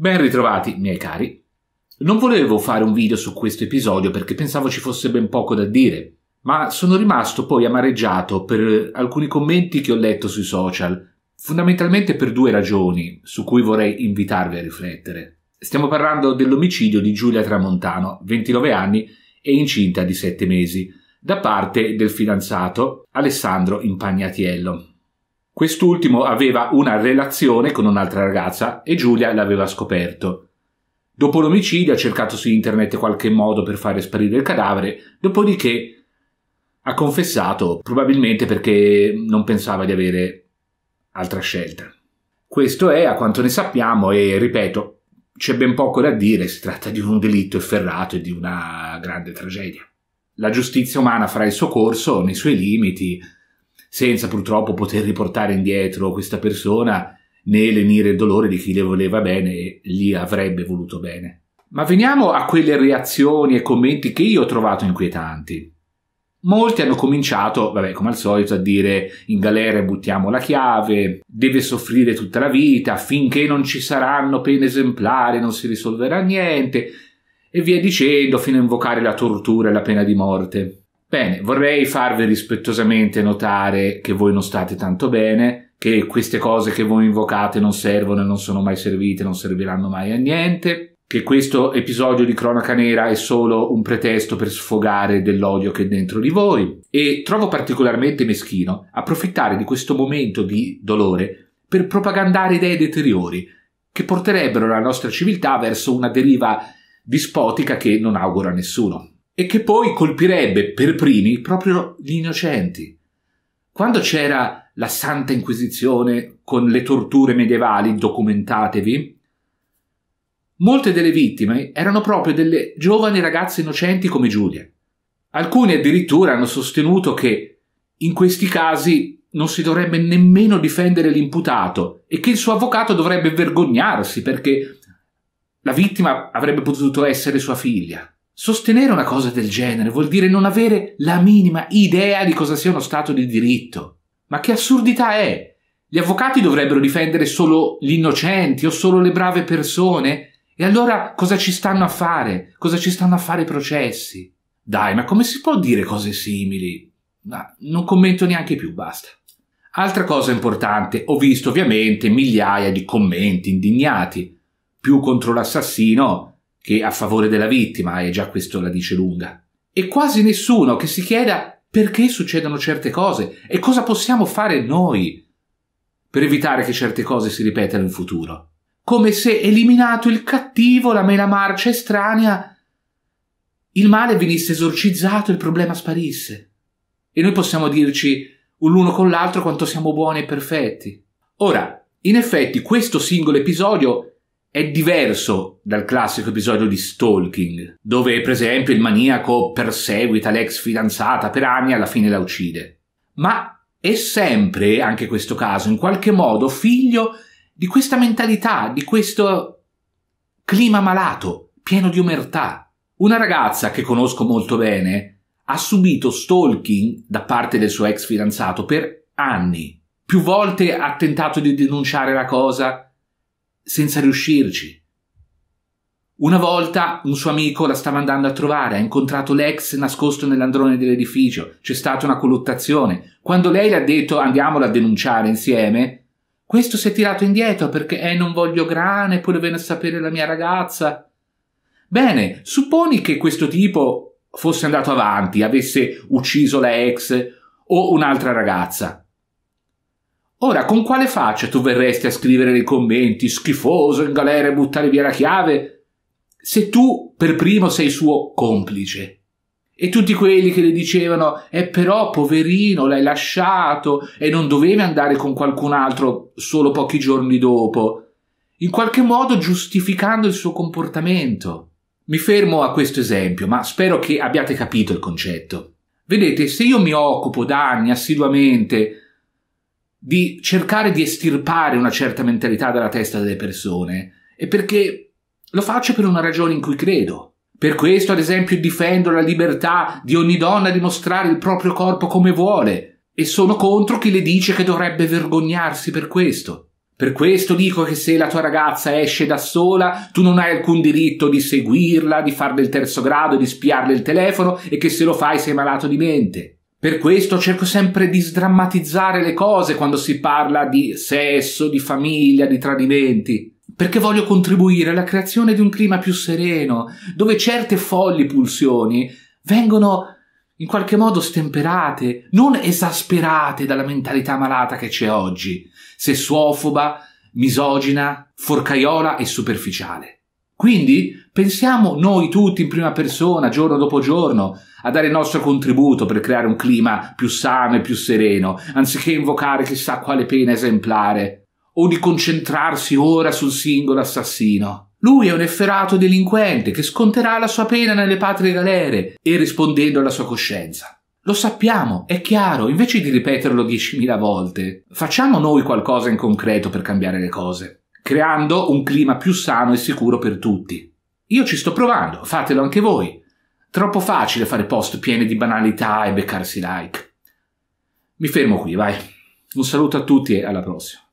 Ben ritrovati, miei cari. Non volevo fare un video su questo episodio perché pensavo ci fosse ben poco da dire, ma sono rimasto poi amareggiato per alcuni commenti che ho letto sui social, fondamentalmente per due ragioni su cui vorrei invitarvi a riflettere. Stiamo parlando dell'omicidio di Giulia Tramontano, 29 anni e incinta di 7 mesi, da parte del fidanzato Alessandro Impagnatiello, Quest'ultimo aveva una relazione con un'altra ragazza e Giulia l'aveva scoperto. Dopo l'omicidio ha cercato su internet qualche modo per fare sparire il cadavere, dopodiché ha confessato, probabilmente perché non pensava di avere altra scelta. Questo è a quanto ne sappiamo e ripeto, c'è ben poco da dire, si tratta di un delitto efferrato e di una grande tragedia. La giustizia umana farà il suo corso nei suoi limiti, senza purtroppo poter riportare indietro questa persona né lenire il dolore di chi le voleva bene e gli avrebbe voluto bene. Ma veniamo a quelle reazioni e commenti che io ho trovato inquietanti. Molti hanno cominciato, vabbè, come al solito, a dire in galera buttiamo la chiave, deve soffrire tutta la vita, finché non ci saranno pene esemplari non si risolverà niente, e via dicendo fino a invocare la tortura e la pena di morte. Bene, vorrei farvi rispettosamente notare che voi non state tanto bene, che queste cose che voi invocate non servono e non sono mai servite, non serviranno mai a niente, che questo episodio di Cronaca Nera è solo un pretesto per sfogare dell'odio che è dentro di voi e trovo particolarmente meschino approfittare di questo momento di dolore per propagandare idee deteriori che porterebbero la nostra civiltà verso una deriva dispotica che non augura a nessuno e che poi colpirebbe per primi proprio gli innocenti. Quando c'era la Santa Inquisizione con le torture medievali, documentatevi, molte delle vittime erano proprio delle giovani ragazze innocenti come Giulia. Alcuni addirittura hanno sostenuto che in questi casi non si dovrebbe nemmeno difendere l'imputato e che il suo avvocato dovrebbe vergognarsi perché la vittima avrebbe potuto essere sua figlia. Sostenere una cosa del genere vuol dire non avere la minima idea di cosa sia uno Stato di diritto. Ma che assurdità è? Gli avvocati dovrebbero difendere solo gli innocenti o solo le brave persone? E allora cosa ci stanno a fare? Cosa ci stanno a fare i processi? Dai, ma come si può dire cose simili? Ma non commento neanche più, basta. Altra cosa importante, ho visto ovviamente migliaia di commenti indignati, più contro l'assassino che a favore della vittima, e già questo la dice lunga. E quasi nessuno che si chieda perché succedono certe cose e cosa possiamo fare noi per evitare che certe cose si ripetano in futuro. Come se eliminato il cattivo, la mela marcia estranea, il male venisse esorcizzato e il problema sparisse. E noi possiamo dirci l'uno con l'altro quanto siamo buoni e perfetti. Ora, in effetti questo singolo episodio è diverso dal classico episodio di Stalking, dove per esempio il maniaco perseguita l'ex fidanzata per anni e alla fine la uccide. Ma è sempre, anche questo caso, in qualche modo figlio di questa mentalità, di questo clima malato, pieno di omertà. Una ragazza che conosco molto bene ha subito stalking da parte del suo ex fidanzato per anni. Più volte ha tentato di denunciare la cosa, senza riuscirci. Una volta un suo amico la stava andando a trovare, ha incontrato l'ex nascosto nell'androne dell'edificio, c'è stata una colluttazione. Quando lei le ha detto andiamola a denunciare insieme, questo si è tirato indietro perché eh non voglio grane, poi lo viene a sapere la mia ragazza. Bene, supponi che questo tipo fosse andato avanti, avesse ucciso la ex o un'altra ragazza. Ora, con quale faccia tu verresti a scrivere nei commenti schifoso in galera e buttare via la chiave? Se tu per primo sei suo complice. E tutti quelli che le dicevano, eh però poverino, l'hai lasciato e non dovevi andare con qualcun altro solo pochi giorni dopo, in qualche modo giustificando il suo comportamento. Mi fermo a questo esempio, ma spero che abbiate capito il concetto. Vedete, se io mi occupo da anni assiduamente di cercare di estirpare una certa mentalità dalla testa delle persone è perché lo faccio per una ragione in cui credo. Per questo, ad esempio, difendo la libertà di ogni donna di mostrare il proprio corpo come vuole e sono contro chi le dice che dovrebbe vergognarsi per questo. Per questo dico che se la tua ragazza esce da sola, tu non hai alcun diritto di seguirla, di farle il terzo grado, di spiarle il telefono e che se lo fai sei malato di mente. Per questo cerco sempre di sdrammatizzare le cose quando si parla di sesso, di famiglia, di tradimenti, perché voglio contribuire alla creazione di un clima più sereno, dove certe folli pulsioni vengono in qualche modo stemperate, non esasperate dalla mentalità malata che c'è oggi, sessuofoba, misogina, forcaiola e superficiale. Quindi pensiamo noi tutti in prima persona, giorno dopo giorno, a dare il nostro contributo per creare un clima più sano e più sereno, anziché invocare chissà quale pena esemplare, o di concentrarsi ora sul singolo assassino. Lui è un efferato delinquente che sconterà la sua pena nelle patrie galere e rispondendo alla sua coscienza. Lo sappiamo, è chiaro, invece di ripeterlo diecimila volte, facciamo noi qualcosa in concreto per cambiare le cose creando un clima più sano e sicuro per tutti. Io ci sto provando, fatelo anche voi. Troppo facile fare post pieni di banalità e beccarsi like. Mi fermo qui, vai. Un saluto a tutti e alla prossima.